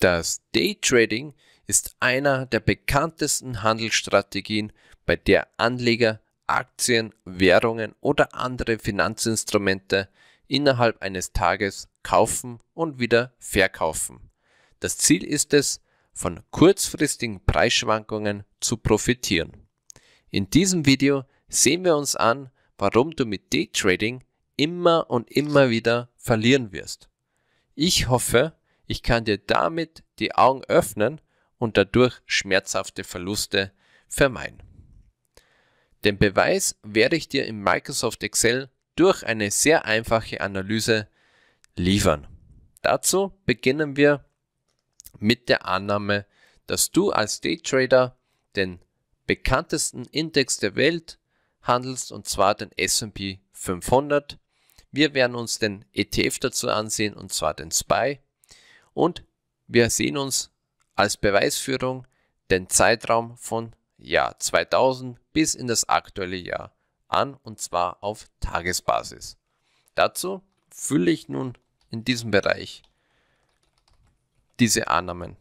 Das Daytrading ist einer der bekanntesten Handelsstrategien, bei der Anleger Aktien, Währungen oder andere Finanzinstrumente innerhalb eines Tages kaufen und wieder verkaufen. Das Ziel ist es, von kurzfristigen Preisschwankungen zu profitieren. In diesem Video sehen wir uns an, warum du mit Daytrading immer und immer wieder verlieren wirst. Ich hoffe, ich kann dir damit die Augen öffnen und dadurch schmerzhafte Verluste vermeiden. Den Beweis werde ich dir in Microsoft Excel durch eine sehr einfache Analyse liefern. Dazu beginnen wir mit der Annahme, dass du als Daytrader den bekanntesten Index der Welt handelst und zwar den S&P 500. Wir werden uns den ETF dazu ansehen und zwar den SPY. Und wir sehen uns als Beweisführung den Zeitraum von Jahr 2000 bis in das aktuelle Jahr an und zwar auf Tagesbasis. Dazu fülle ich nun in diesem Bereich diese Annahmen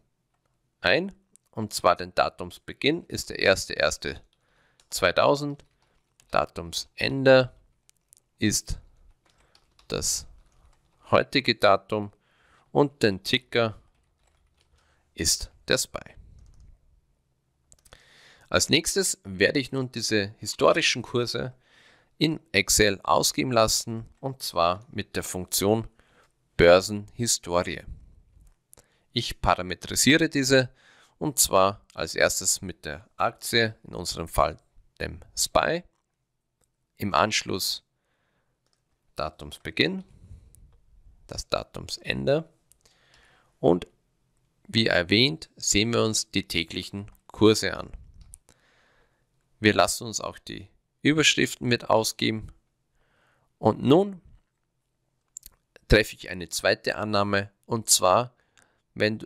ein und zwar den Datumsbeginn ist der 1.1.2000, Datumsende ist das heutige Datum und den Ticker ist der Spy. Als nächstes werde ich nun diese historischen Kurse in Excel ausgeben lassen und zwar mit der Funktion Börsenhistorie. Ich parametrisiere diese und zwar als erstes mit der Aktie, in unserem Fall dem SPY, im Anschluss Datumsbeginn, das Datumsende und wie erwähnt, sehen wir uns die täglichen Kurse an. Wir lassen uns auch die Überschriften mit ausgeben. Und nun treffe ich eine zweite Annahme und zwar, wenn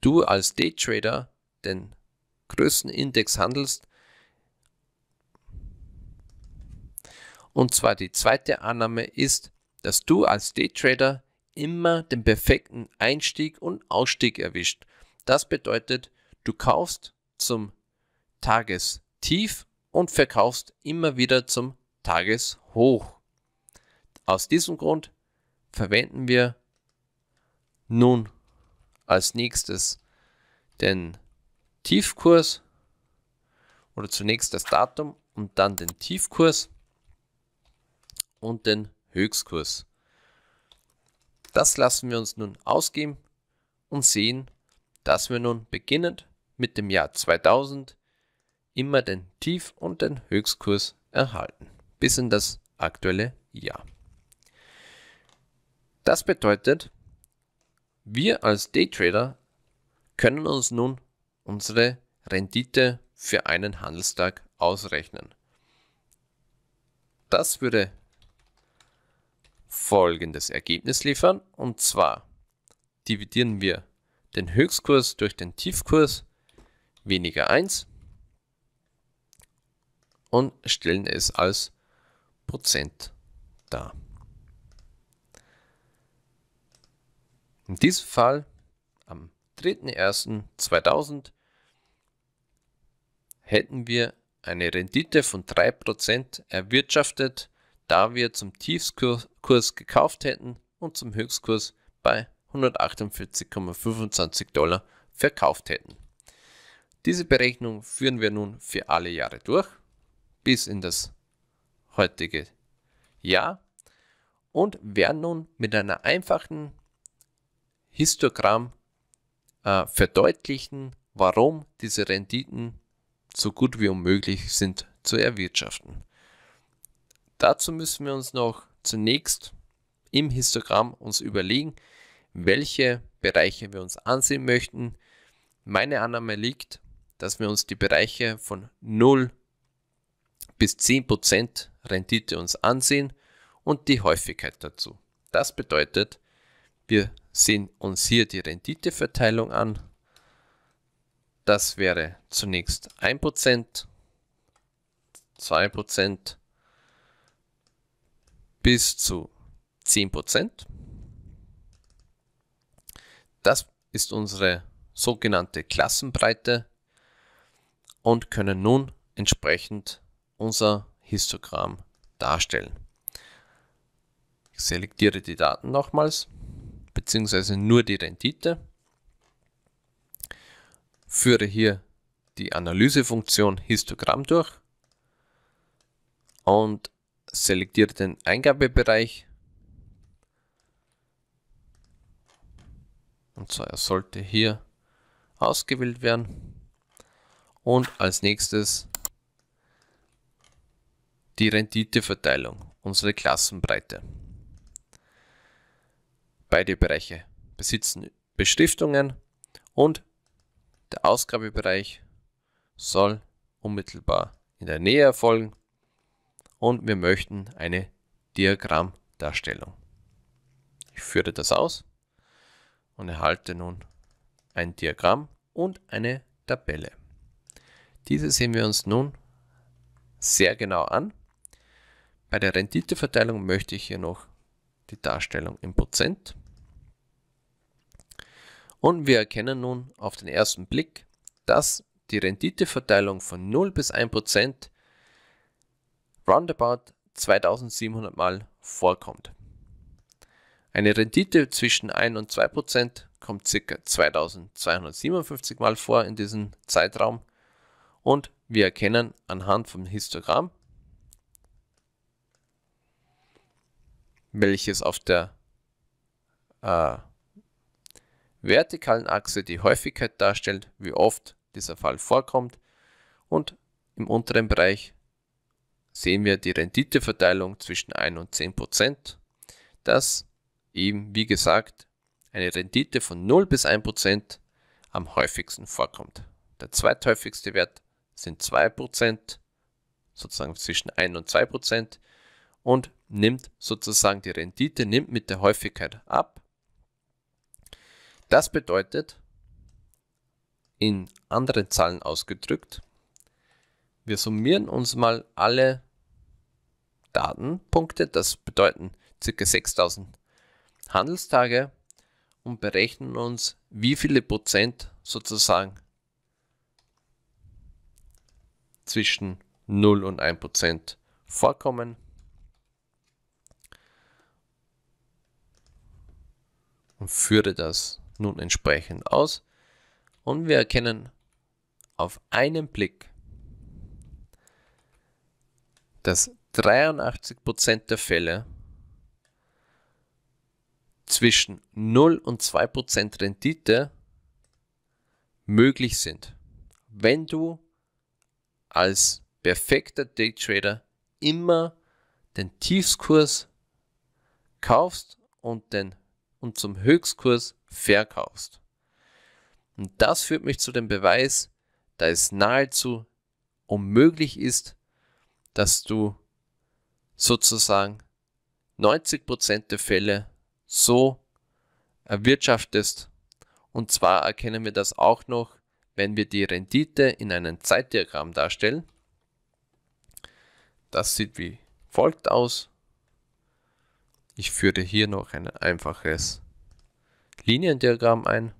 du als Daytrader den größten Index handelst, und zwar die zweite Annahme ist, dass du als Daytrader immer den perfekten Einstieg und Ausstieg erwischt. Das bedeutet, du kaufst zum Tagestief und verkaufst immer wieder zum Tageshoch. Aus diesem Grund verwenden wir nun als nächstes den Tiefkurs oder zunächst das Datum und dann den Tiefkurs und den Höchstkurs. Das lassen wir uns nun ausgeben und sehen, dass wir nun beginnend mit dem Jahr 2000 immer den Tief- und den Höchstkurs erhalten, bis in das aktuelle Jahr. Das bedeutet, wir als Daytrader können uns nun unsere Rendite für einen Handelstag ausrechnen. Das würde folgendes Ergebnis liefern. Und zwar dividieren wir den Höchstkurs durch den Tiefkurs weniger 1 und stellen es als Prozent dar. In diesem Fall am 3.1.2000 hätten wir eine Rendite von 3% erwirtschaftet da wir zum Tiefstkurs gekauft hätten und zum Höchstkurs bei 148,25 Dollar verkauft hätten. Diese Berechnung führen wir nun für alle Jahre durch, bis in das heutige Jahr und werden nun mit einer einfachen Histogramm äh, verdeutlichen, warum diese Renditen so gut wie unmöglich sind zu erwirtschaften. Dazu müssen wir uns noch zunächst im Histogramm uns überlegen, welche Bereiche wir uns ansehen möchten. Meine Annahme liegt, dass wir uns die Bereiche von 0 bis 10% Rendite uns ansehen und die Häufigkeit dazu. Das bedeutet, wir sehen uns hier die Renditeverteilung an. Das wäre zunächst 1%, 2%, bis zu 10%. Das ist unsere sogenannte Klassenbreite und können nun entsprechend unser Histogramm darstellen. Ich selektiere die Daten nochmals, beziehungsweise nur die Rendite, führe hier die Analysefunktion Histogramm durch und selektiere den Eingabebereich. Und zwar, er sollte hier ausgewählt werden. Und als nächstes die Renditeverteilung, unsere Klassenbreite. Beide Bereiche besitzen Beschriftungen und der Ausgabebereich soll unmittelbar in der Nähe erfolgen und wir möchten eine Diagrammdarstellung. Ich führe das aus und erhalte nun ein Diagramm und eine Tabelle. Diese sehen wir uns nun sehr genau an. Bei der Renditeverteilung möchte ich hier noch die Darstellung im Prozent. Und wir erkennen nun auf den ersten Blick, dass die Renditeverteilung von 0 bis 1% Prozent roundabout 2700 Mal vorkommt. Eine Rendite zwischen 1 und 2 Prozent kommt ca. 2257 Mal vor in diesem Zeitraum und wir erkennen anhand vom Histogramm, welches auf der äh, vertikalen Achse die Häufigkeit darstellt, wie oft dieser Fall vorkommt und im unteren Bereich sehen wir die Renditeverteilung zwischen 1 und 10 Prozent, dass eben, wie gesagt, eine Rendite von 0 bis 1 Prozent am häufigsten vorkommt. Der zweithäufigste Wert sind 2 Prozent, sozusagen zwischen 1 und 2 Prozent und nimmt sozusagen die Rendite, nimmt mit der Häufigkeit ab. Das bedeutet, in anderen Zahlen ausgedrückt, wir summieren uns mal alle Datenpunkte, das bedeuten ca. 6000 Handelstage und berechnen uns, wie viele Prozent sozusagen zwischen 0 und 1 Prozent vorkommen. Und führe das nun entsprechend aus. Und wir erkennen auf einen Blick, dass 83% Prozent der Fälle zwischen 0 und 2% Prozent Rendite möglich sind, wenn du als perfekter Daytrader immer den Tiefskurs kaufst und, den, und zum Höchstkurs verkaufst. Und das führt mich zu dem Beweis, da es nahezu unmöglich ist, dass du sozusagen 90% der Fälle so erwirtschaftest. Und zwar erkennen wir das auch noch, wenn wir die Rendite in einem Zeitdiagramm darstellen. Das sieht wie folgt aus. Ich führe hier noch ein einfaches Liniendiagramm ein.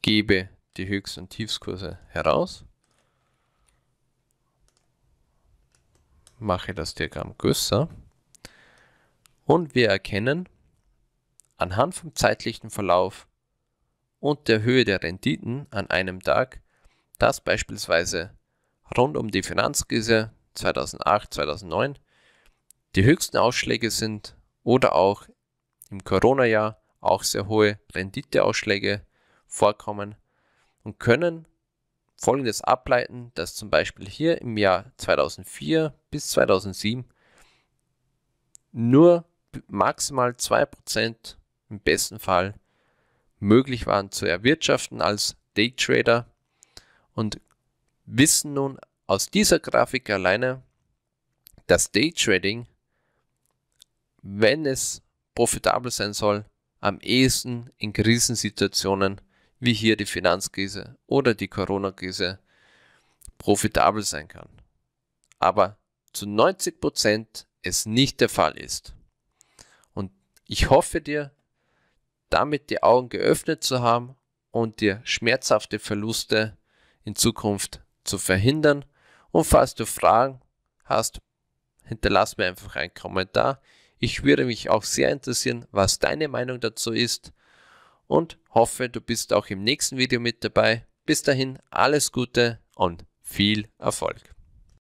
Gebe die Höchst- und Tiefskurse heraus. mache das Diagramm größer und wir erkennen anhand vom zeitlichen Verlauf und der Höhe der Renditen an einem Tag, dass beispielsweise rund um die Finanzkrise 2008, 2009 die höchsten Ausschläge sind oder auch im Corona-Jahr auch sehr hohe Renditeausschläge vorkommen und können Folgendes ableiten, dass zum Beispiel hier im Jahr 2004 bis 2007 nur maximal 2% im besten Fall möglich waren zu erwirtschaften als Daytrader und wissen nun aus dieser Grafik alleine, dass Daytrading, wenn es profitabel sein soll, am ehesten in Krisensituationen wie hier die Finanzkrise oder die Corona-Krise profitabel sein kann. Aber zu 90 Prozent es nicht der Fall ist. Und ich hoffe dir, damit die Augen geöffnet zu haben und dir schmerzhafte Verluste in Zukunft zu verhindern. Und falls du Fragen hast, hinterlass mir einfach einen Kommentar. Ich würde mich auch sehr interessieren, was deine Meinung dazu ist und hoffe, du bist auch im nächsten Video mit dabei. Bis dahin alles Gute und viel Erfolg.